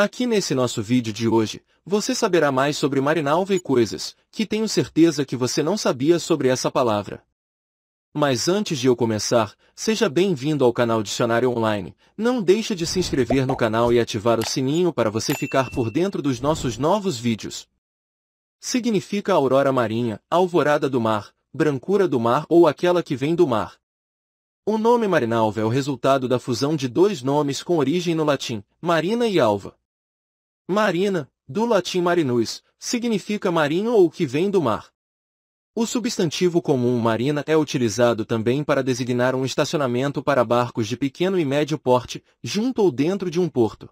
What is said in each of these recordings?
Aqui nesse nosso vídeo de hoje, você saberá mais sobre marinalva e coisas, que tenho certeza que você não sabia sobre essa palavra. Mas antes de eu começar, seja bem-vindo ao canal Dicionário Online. Não deixe de se inscrever no canal e ativar o sininho para você ficar por dentro dos nossos novos vídeos. Significa aurora marinha, alvorada do mar, brancura do mar ou aquela que vem do mar. O nome marinalva é o resultado da fusão de dois nomes com origem no latim, marina e alva. Marina, do latim marinus, significa marinho ou que vem do mar. O substantivo comum marina é utilizado também para designar um estacionamento para barcos de pequeno e médio porte, junto ou dentro de um porto.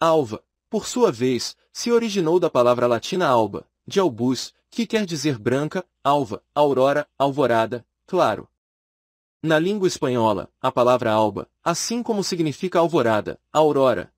Alva, por sua vez, se originou da palavra latina alba, de albus, que quer dizer branca, alva, aurora, alvorada, claro. Na língua espanhola, a palavra alba, assim como significa alvorada, aurora,